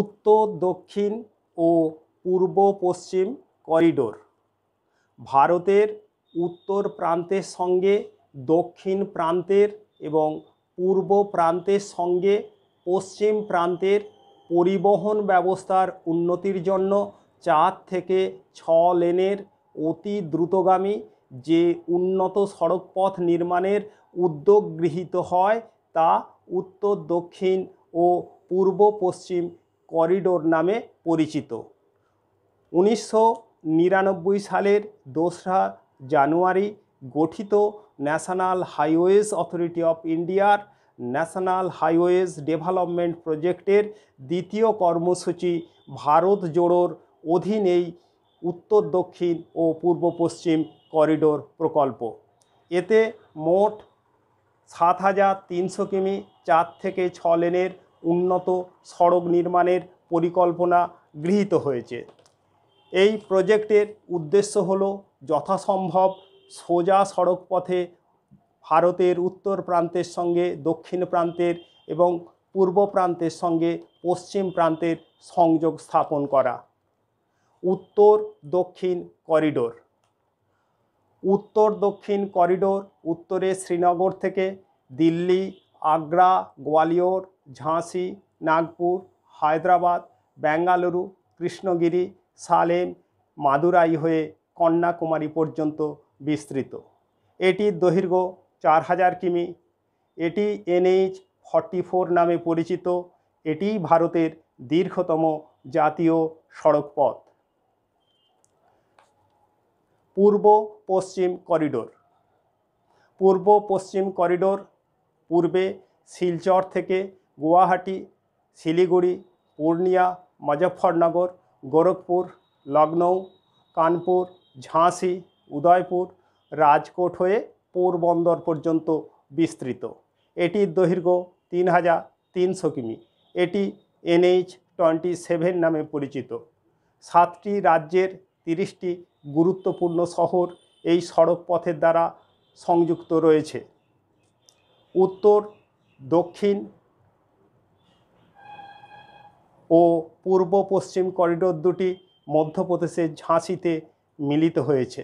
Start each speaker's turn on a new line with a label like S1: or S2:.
S1: উত্তর দক্ষিণ ও পূর্ব পশ্চিম করিডোর ভারতের উত্তর প্রান্তের সঙ্গে দক্ষিণ প্রান্তের এবং পূর্ব প্রান্তের সঙ্গে পশ্চিম প্রান্তের পরিবহন ব্যবস্থার উন্নতির জন্য চার থেকে ছ লেনের অতি দ্রুতগামী যে উন্নত সড়কপথ নির্মাণের উদ্যোগ গৃহীত হয় তা উত্তর দক্ষিণ ও পূর্ব পশ্চিম করিডোর নামে পরিচিত উনিশশো সালের দোসরা জানুয়ারি গঠিত ন্যাশনাল হাইওয়েজ অথরিটি অফ ইন্ডিয়ার ন্যাশনাল হাইওয়েজ ডেভেলপমেন্ট প্রজেক্টের দ্বিতীয় কর্মসূচি ভারত জোড়োর অধীনেই উত্তর দক্ষিণ ও পূর্ব পশ্চিম করিডোর প্রকল্প এতে মোট সাত হাজার তিনশো কিমি চার থেকে ছ লেনের উন্নত সড়ক নির্মাণের পরিকল্পনা গৃহীত হয়েছে এই প্রজেক্টের উদ্দেশ্য হল যথাসম্ভব সোজা সড়ক পথে ভারতের উত্তর প্রান্তের সঙ্গে দক্ষিণ প্রান্তের এবং পূর্ব প্রান্তের সঙ্গে পশ্চিম প্রান্তের সংযোগ স্থাপন করা উত্তর দক্ষিণ করিডোর উত্তর দক্ষিণ করিডোর উত্তরে শ্রীনগর থেকে দিল্লি আগ্রা গোয়ালিয়র ঝাঁসি নাগপুর হায়দ্রাবাদ বেঙ্গালুরু কৃষ্ণগিরি সালেম মাদুরাই হয়ে কন্যাকুমারী পর্যন্ত বিস্তৃত এটির দৈর্ঘ্য চার হাজার কিমি এটি এনএইচ ফর্টি ফোর নামে পরিচিত এটিই ভারতের দীর্ঘতম জাতীয় সড়কপথ পূর্ব পশ্চিম করিডোর পূর্ব পশ্চিম করিডোর পূর্বে শিলচর থেকে গুয়াহাটি শিলিগুড়ি পূর্ণিয়া মুজফ্ফরনগর গোরখপুর লখনৌ কানপুর ঝাঁসি উদয়পুর রাজকোট হয়ে পোরবন্দর পর্যন্ত বিস্তৃত এটির দৈর্ঘ্য তিন হাজার তিনশো কিমি এটি এনএইচ টোয়েন্টি সেভেন নামে পরিচিত সাতটি রাজ্যের তিরিশটি গুরুত্বপূর্ণ শহর এই সড়ক পথের দ্বারা সংযুক্ত রয়েছে উত্তর দক্ষিণ ও পূর্ব পশ্চিম করিডোর দুটি মধ্যপ্রদেশের ঝাঁসিতে মিলিত হয়েছে